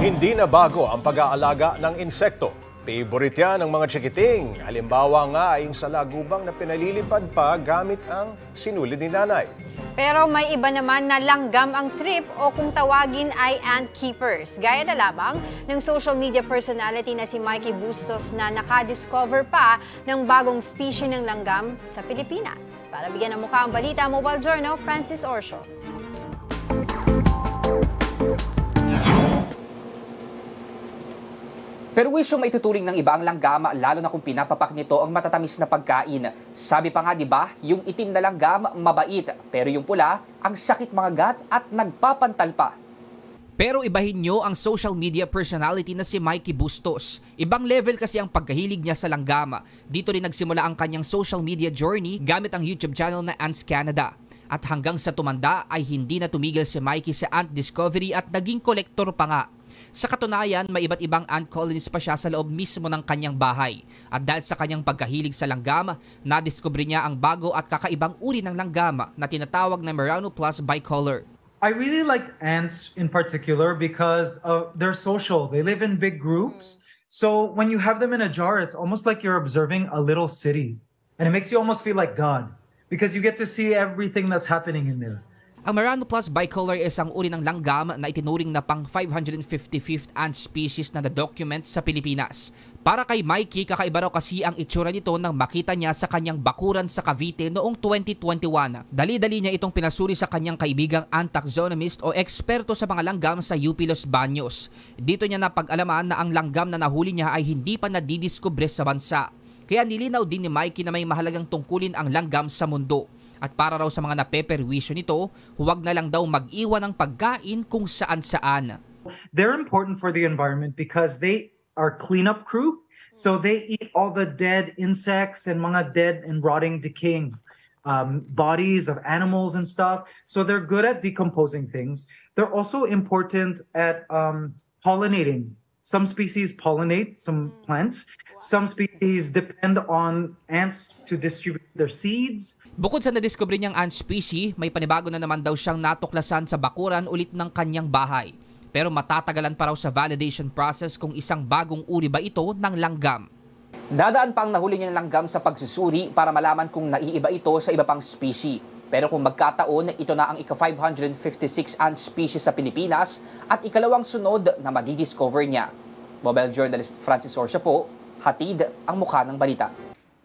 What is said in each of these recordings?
Hindi na bago ang pag-aalaga ng insekto. Favorite yan ng mga chikiting. Halimbawa nga ay yung salagubang na pinalilipad pa gamit ang sinulid ni nanay. Pero may iba naman na langgam ang trip o kung tawagin ay ant keepers. Gaya na labang ng social media personality na si Mikey Bustos na nakadiscover pa ng bagong species ng langgam sa Pilipinas. Para bigyan ng mukha ang balita, Mobile Journal, Francis Orsho. Pero Perwisyong maituturing ng iba ang langgama lalo na kung pinapapak nito ang matatamis na pagkain. Sabi pa nga 'di ba, yung itim na langgam mabait, pero yung pula ang sakit mga gat at nagpapantal pa. Pero ibahin nyo ang social media personality na si Mikey Bustos. Ibang level kasi ang pagkahilig niya sa langgama. Dito rin nagsimula ang kanyang social media journey gamit ang YouTube channel na Ants Canada. At hanggang sa tumanda ay hindi na tumigil si Mikey sa ant discovery at naging kolektor pa nga. Sa katunayan, may iba't ibang ant colonies pa siya sa loob mismo ng kanyang bahay. At dahil sa kanyang pagkahilig sa langgam, nadiskubre niya ang bago at kakaibang uri ng langgam na tinatawag na Merano Plus bicolor. I really liked ants in particular because uh, they're social. They live in big groups. So when you have them in a jar, it's almost like you're observing a little city. And it makes you almost feel like God because you get to see everything that's happening in there. Ang Maranoplas bicolor is ang uri ng langgam na itinuring na pang 555th ant species na na-document sa Pilipinas. Para kay Mikey, kakaiba raw kasi ang itsura nito nang makita niya sa kanyang bakuran sa Cavite noong 2021. Dali-dali niya itong pinasuri sa kanyang kaibigang antaxonomist o eksperto sa mga langgam sa UP Los Baños. Dito niya napag-alaman na ang langgam na nahuli niya ay hindi pa nadidiskubre sa bansa. Kaya nilinaw din ni Mikey na may mahalagang tungkulin ang langgam sa mundo. At para raw sa mga napeperwisyo nito, huwag na lang daw mag-iwan ng pagkain kung saan-saan. They're important for the environment because they are cleanup crew. So they eat all the dead insects and mga dead and rotting decaying um, bodies of animals and stuff. So they're good at decomposing things. They're also important at um, pollinating Some species pollinate some mm. plants. Some species depend on ants to distribute their seeds. Bukod sa nadiskubre niyang ant species, may panibago na naman daw siyang natuklasan sa bakuran ulit ng kanyang bahay. Pero matatagalan pa raw sa validation process kung isang bagong uri ba ito ng langgam. Dadaan pang nahuli niyang langgam sa pagsusuri para malaman kung naiiba ito sa iba pang species. Pero kung magkataon, ito na ang ika-556 ant species sa Pilipinas at ikalawang sunod na madidiscover niya. Mobile journalist Francis Orsia po, hatid ang mukha ng balita.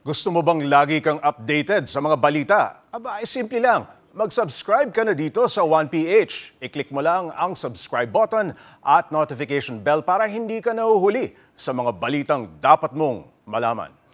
Gusto mo bang lagi kang updated sa mga balita? Aba, ay eh, simple lang. Mag-subscribe ka na dito sa 1PH. I-click mo lang ang subscribe button at notification bell para hindi ka nahuhuli sa mga balitang dapat mong malaman.